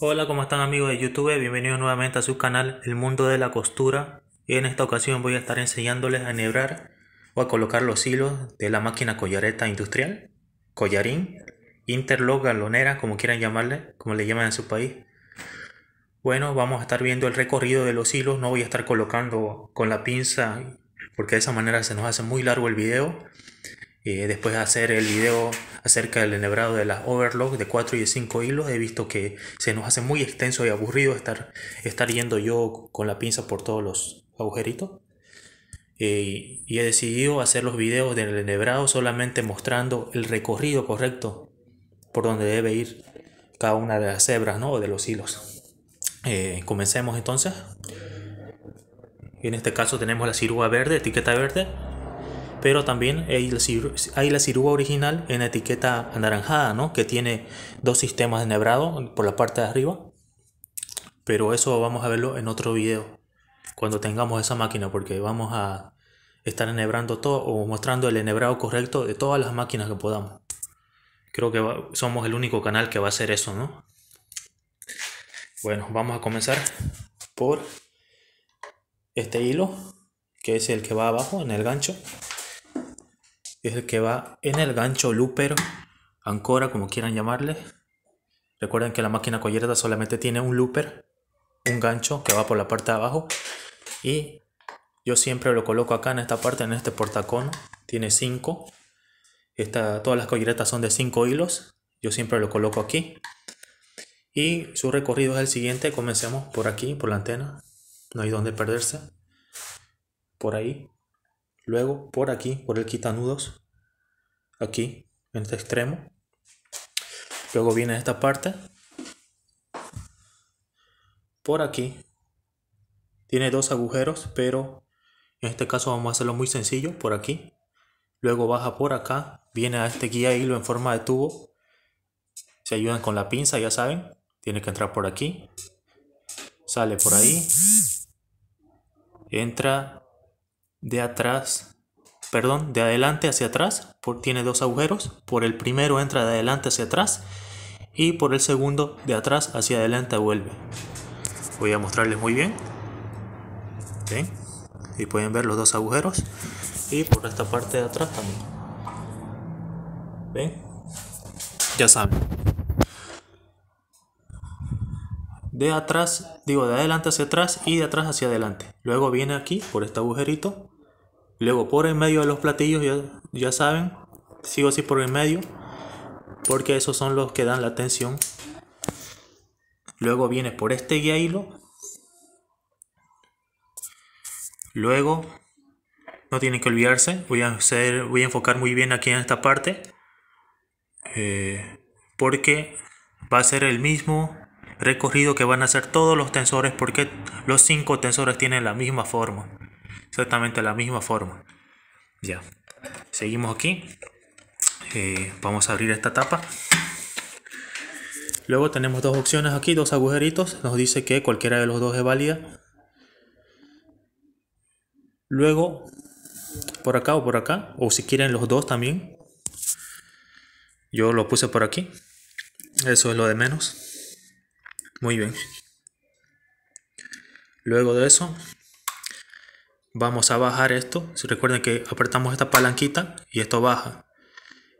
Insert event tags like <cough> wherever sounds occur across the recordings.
Hola, ¿cómo están amigos de YouTube? Bienvenidos nuevamente a su canal El Mundo de la Costura. y En esta ocasión voy a estar enseñándoles a enhebrar o a colocar los hilos de la máquina collareta industrial, collarín, interlock, galonera, como quieran llamarle, como le llaman en su país. Bueno, vamos a estar viendo el recorrido de los hilos, no voy a estar colocando con la pinza porque de esa manera se nos hace muy largo el video. Eh, después de hacer el video acerca del enhebrado de las overlock de 4 y 5 hilos. He visto que se nos hace muy extenso y aburrido estar, estar yendo yo con la pinza por todos los agujeritos. Eh, y he decidido hacer los videos del enhebrado solamente mostrando el recorrido correcto por donde debe ir cada una de las hebras ¿no? o de los hilos. Eh, comencemos entonces. En este caso tenemos la ciruga verde, etiqueta verde pero también hay la, hay original en etiqueta anaranjada, ¿no? Que tiene dos sistemas de enhebrado por la parte de arriba. Pero eso vamos a verlo en otro video, cuando tengamos esa máquina, porque vamos a estar enhebrando todo o mostrando el enhebrado correcto de todas las máquinas que podamos. Creo que somos el único canal que va a hacer eso, ¿no? Bueno, vamos a comenzar por este hilo, que es el que va abajo en el gancho es el que va en el gancho looper, ancora, como quieran llamarle. Recuerden que la máquina collereta solamente tiene un looper, un gancho que va por la parte de abajo. Y yo siempre lo coloco acá en esta parte, en este portacón, Tiene 5. Todas las colleretas son de 5 hilos. Yo siempre lo coloco aquí. Y su recorrido es el siguiente. Comencemos por aquí, por la antena. No hay donde perderse. Por ahí. Luego por aquí, por el quitanudos, aquí, en este extremo. Luego viene esta parte. Por aquí. Tiene dos agujeros, pero en este caso vamos a hacerlo muy sencillo, por aquí. Luego baja por acá, viene a este guía hilo en forma de tubo. Se ayudan con la pinza, ya saben. Tiene que entrar por aquí. Sale por ahí. Entra de atrás, perdón, de adelante hacia atrás, por, tiene dos agujeros, por el primero entra de adelante hacia atrás y por el segundo de atrás hacia adelante vuelve. Voy a mostrarles muy bien. ¿Ven? Y pueden ver los dos agujeros y por esta parte de atrás también. ¿Ven? Ya saben. De atrás, digo de adelante hacia atrás y de atrás hacia adelante. Luego viene aquí por este agujerito Luego por en medio de los platillos, ya, saben, sigo así por en medio, porque esos son los que dan la tensión. Luego viene por este guía hilo. Luego, no tienen que olvidarse, voy a, hacer, voy a enfocar muy bien aquí en esta parte. Eh, porque va a ser el mismo recorrido que van a hacer todos los tensores porque los cinco tensores tienen la misma forma exactamente la misma forma. Ya, seguimos aquí. Eh, vamos a abrir esta tapa. Luego tenemos dos opciones aquí, dos agujeritos. Nos dice que cualquiera de los dos es válida. Luego, por acá o por acá, o si quieren los dos también. Yo lo puse por aquí. Eso es lo de menos. Muy bien. Luego de eso, vamos a bajar esto. Si recuerden que apretamos esta palanquita y esto baja.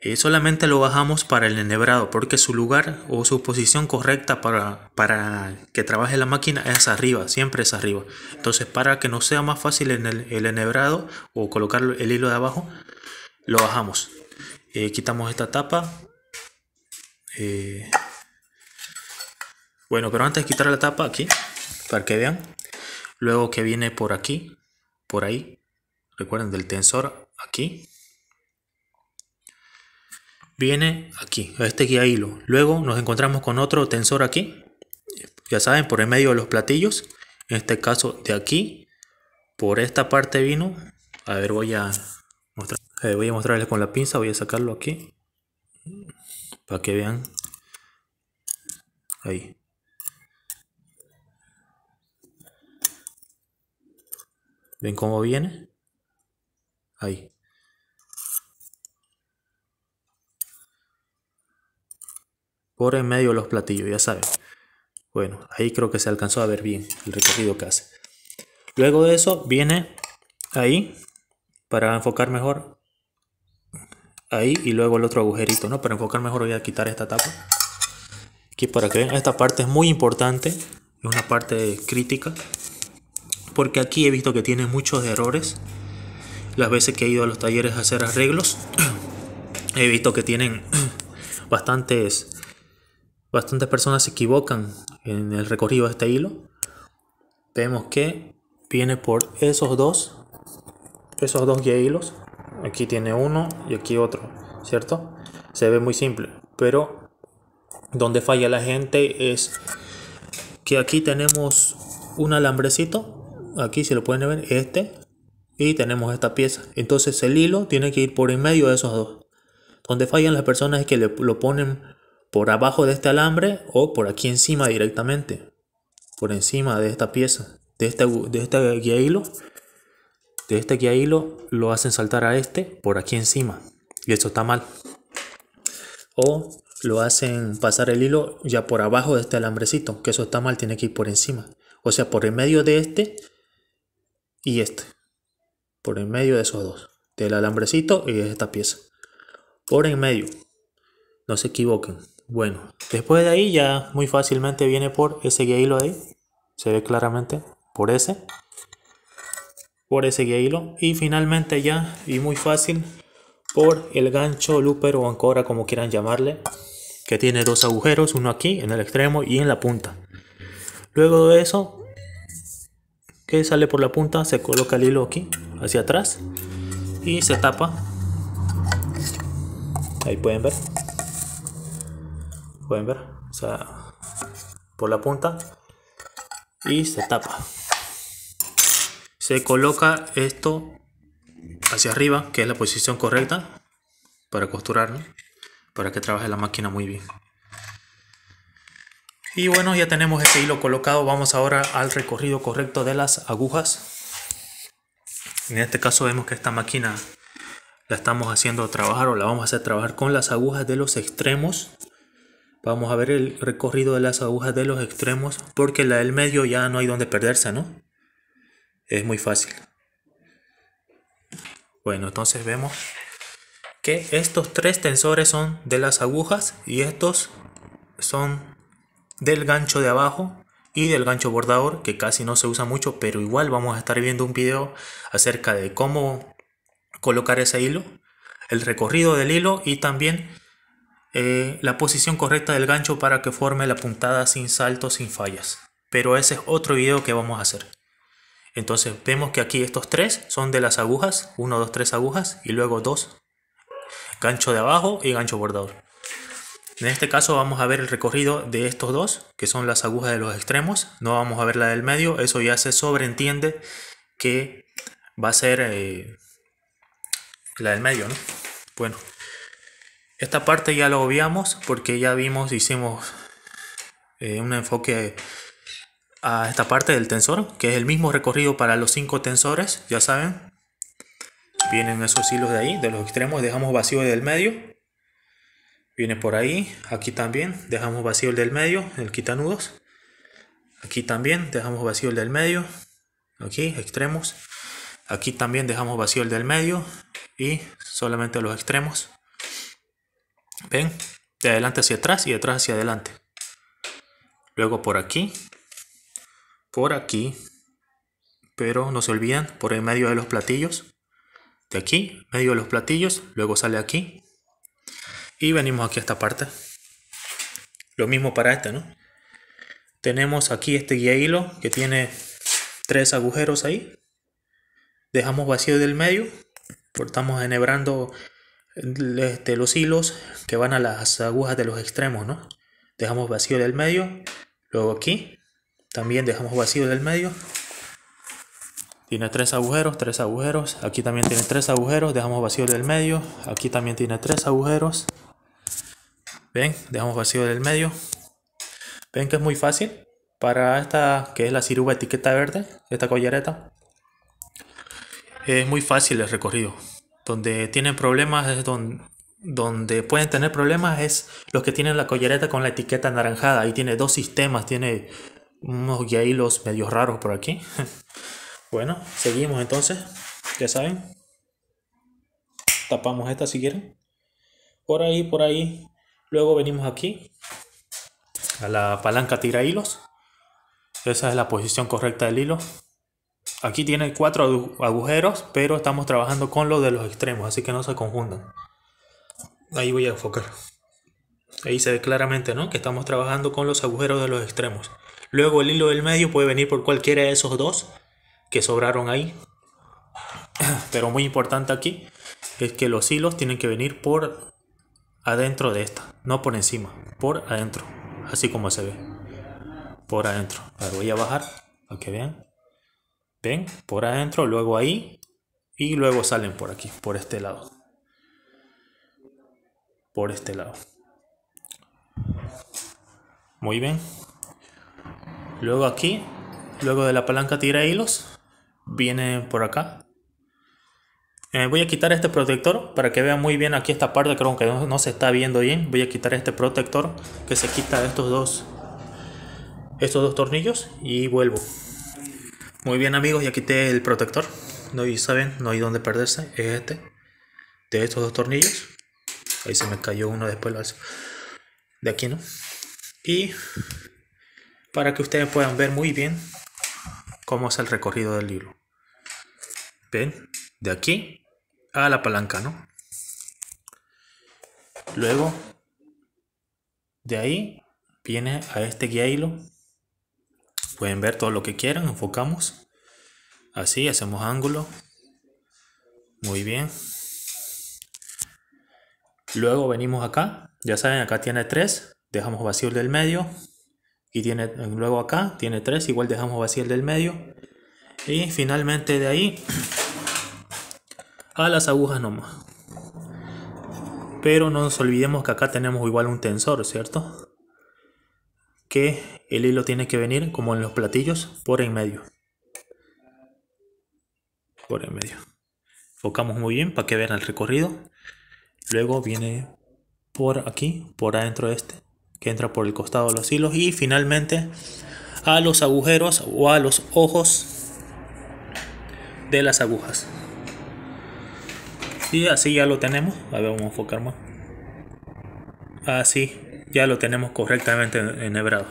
Eh, solamente lo bajamos para el enhebrado porque su lugar o su posición correcta para, para que trabaje la máquina es arriba, siempre es arriba. Entonces para que no sea más fácil en el, enhebrado o colocar el hilo de abajo, lo bajamos. Eh, quitamos esta tapa. Eh, bueno, pero antes de quitar la tapa aquí, para que vean. Luego que viene por aquí, por ahí. Recuerden del tensor aquí. Viene aquí, a este guía hilo. Luego nos encontramos con otro tensor aquí. Ya saben, por el medio de los platillos. En este caso de aquí. Por esta parte vino. A ver, voy a, eh, voy a mostrarles con la pinza. Voy a sacarlo aquí. Para que vean. Ahí. ¿Ven cómo viene? Ahí. Por en medio los platillos, ya saben. Bueno, ahí creo que se alcanzó a ver bien el recorrido que hace. Luego de eso viene ahí para enfocar mejor. Ahí y luego el otro agujerito, ¿no? Para enfocar mejor voy a quitar esta tapa. Aquí para que vean, esta parte es muy importante. Es una parte crítica porque aquí he visto que tiene muchos errores. Las veces que he ido a los talleres a hacer arreglos, <clears throat> he visto que tienen <clears throat> bastantes, bastantes personas se equivocan en el recorrido de este hilo. Vemos que viene por esos dos, esos dos hilos. Aquí tiene uno y aquí otro, ¿cierto? Se ve muy simple, pero donde falla la gente es que aquí tenemos un alambrecito aquí se lo pueden ver, este. Y tenemos esta pieza. Entonces el hilo tiene que ir por en medio de esos dos. Donde fallan las personas es que lo ponen por abajo de este alambre o por aquí encima directamente. Por encima de esta pieza. De este, de este guía hilo. De este guía hilo lo hacen saltar a este por aquí encima. Y eso está mal. O lo hacen pasar el hilo ya por abajo de este alambrecito, que eso está mal, tiene que ir por encima. O sea, por en medio de este y este. Por en medio de esos dos. Del alambrecito y de esta pieza. Por en medio. No se equivoquen. Bueno, después de ahí ya muy fácilmente viene por ese guía hilo ahí. Se ve claramente. Por ese. Por ese guía hilo. Y finalmente ya, y muy fácil, por el gancho, looper o ancora como quieran llamarle. Que tiene dos agujeros, uno aquí en el extremo y en la punta. Luego de eso que sale por la punta, se coloca el hilo aquí, hacia atrás y se tapa. Ahí pueden ver. Pueden ver. O sea, por la punta y se tapa. Se coloca esto hacia arriba, que es la posición correcta para costurar, para que trabaje la máquina muy bien. Y bueno, ya tenemos este hilo colocado. Vamos ahora al recorrido correcto de las agujas. En este caso vemos que esta máquina la estamos haciendo trabajar o la vamos a hacer trabajar con las agujas de los extremos. Vamos a ver el recorrido de las agujas de los extremos porque la del medio ya no hay donde perderse, ¿no? Es muy fácil. Bueno, entonces vemos que estos tres tensores son de las agujas y estos son del gancho de abajo y del gancho bordador que casi no se usa mucho pero igual vamos a estar viendo un video acerca de cómo colocar ese hilo el recorrido del hilo y también eh, la posición correcta del gancho para que forme la puntada sin salto sin fallas pero ese es otro video que vamos a hacer entonces vemos que aquí estos tres son de las agujas 1 2 3 agujas y luego dos gancho de abajo y gancho bordador en este caso vamos a ver el recorrido de estos dos, que son las agujas de los extremos. No vamos a ver la del medio, eso ya se sobreentiende que va a ser eh, la del medio, ¿no? Bueno, esta parte ya lo obviamos porque ya vimos, hicimos eh, un enfoque a esta parte del tensor, que es el mismo recorrido para los cinco tensores, ya saben. Vienen esos hilos de ahí, de los extremos, dejamos vacío del medio viene por ahí aquí también dejamos vacío el del medio el quitanudos aquí también dejamos vacío el del medio aquí extremos aquí también dejamos vacío el del medio y solamente los extremos ven de adelante hacia atrás y de atrás hacia adelante luego por aquí por aquí pero no se olviden por el medio de los platillos de aquí medio de los platillos luego sale aquí y venimos aquí a esta parte. Lo mismo para este, ¿no? Tenemos aquí este guía hilo que tiene tres agujeros ahí. Dejamos vacío del medio. Cortamos enhebrando eh, este, los hilos que van a las agujas de los extremos, ¿no? Dejamos vacío del medio. Luego aquí también dejamos vacío del medio. Tiene tres agujeros, tres agujeros. Aquí también tiene tres agujeros. Dejamos vacío del medio. Aquí también tiene tres agujeros ven dejamos vacío del medio ven que es muy fácil para esta que es la ciruba etiqueta verde esta collareta es muy fácil el recorrido donde tienen problemas es donde donde pueden tener problemas es los que tienen la collareta con la etiqueta anaranjada. Ahí tiene dos sistemas, tiene unos los medio raros por aquí. <laughs> bueno, seguimos entonces. Ya saben. Tapamos esta si quieren. Por ahí, por ahí. Luego venimos aquí a la palanca tira hilos. Esa es la posición correcta del hilo. Aquí tiene cuatro agujeros, pero estamos trabajando con los de los extremos, así que no se confundan. Ahí voy a enfocar. Ahí se ve claramente, ¿no? Que estamos trabajando con los agujeros de los extremos. Luego el hilo del medio puede venir por cualquiera de esos dos que sobraron ahí. <clears throat> Pero muy importante aquí es que los hilos tienen que venir por adentro de esta, no por encima, por adentro, así como se ve, por adentro. ver voy a bajar para que vean. Ven, por adentro, luego ahí y luego salen por aquí, por este lado. Por este lado. Muy bien. Luego aquí, luego de la palanca tira hilos, vienen por acá eh, voy a quitar este protector para que vean muy bien aquí esta parte, creo que no, se está viendo bien. Voy a quitar este protector que se quita estos dos, estos dos tornillos y vuelvo. Muy bien amigos, ya quité el protector. No y saben, no hay dónde perderse. Es este, de estos dos tornillos. Ahí se me cayó uno, después De aquí no. Y para que ustedes puedan ver muy bien cómo es el recorrido del libro. ¿Ven? de aquí a la palanca, ¿no? Luego, de ahí viene a este guía hilo. Pueden ver todo lo que quieran, enfocamos. Así, hacemos ángulo. Muy bien. Luego venimos acá. Ya saben, acá tiene tres, Dejamos vacío el del medio. Y tiene, luego acá tiene tres, Igual dejamos vacío el del medio. Y finalmente de ahí a las agujas nomás. Pero no nos olvidemos que acá tenemos igual un tensor, ¿cierto? Que el hilo tiene que venir, como en los platillos, por en medio. Por en medio. Focamos muy bien para que vean el recorrido. Luego viene por aquí, por adentro de este, que entra por el costado de los hilos. Y finalmente a los agujeros o a los ojos de las agujas. Y así ya lo tenemos. A ver, vamos a enfocar más. Así, ah, ya lo tenemos correctamente enhebrado.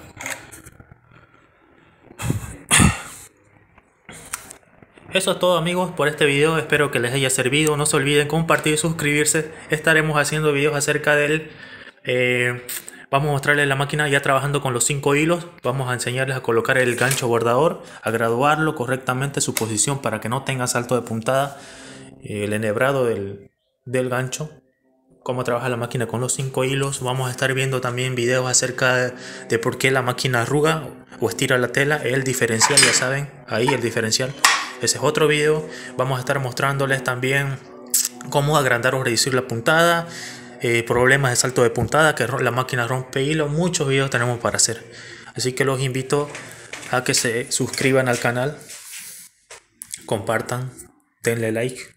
Eso es todo amigos por este video, espero que les haya servido, no se olviden compartir y suscribirse, estaremos haciendo videos acerca del... Eh, vamos a mostrarles la máquina ya trabajando con los 5 hilos, vamos a enseñarles a colocar el gancho bordador, a graduarlo correctamente su posición para que no tenga salto de puntada, el enhebrado del, del gancho, cómo trabaja la máquina con los cinco hilos. Vamos a estar viendo también videos acerca de, por qué la máquina arruga o estira la tela, el diferencial, ya saben, ahí el diferencial. Ese es otro video. Vamos a estar mostrándoles también cómo agrandar o reducir la puntada, eh, problemas de salto de puntada, que la máquina rompe hilo, muchos videos tenemos para hacer. Así que los invito a que se suscriban al canal, compartan, denle like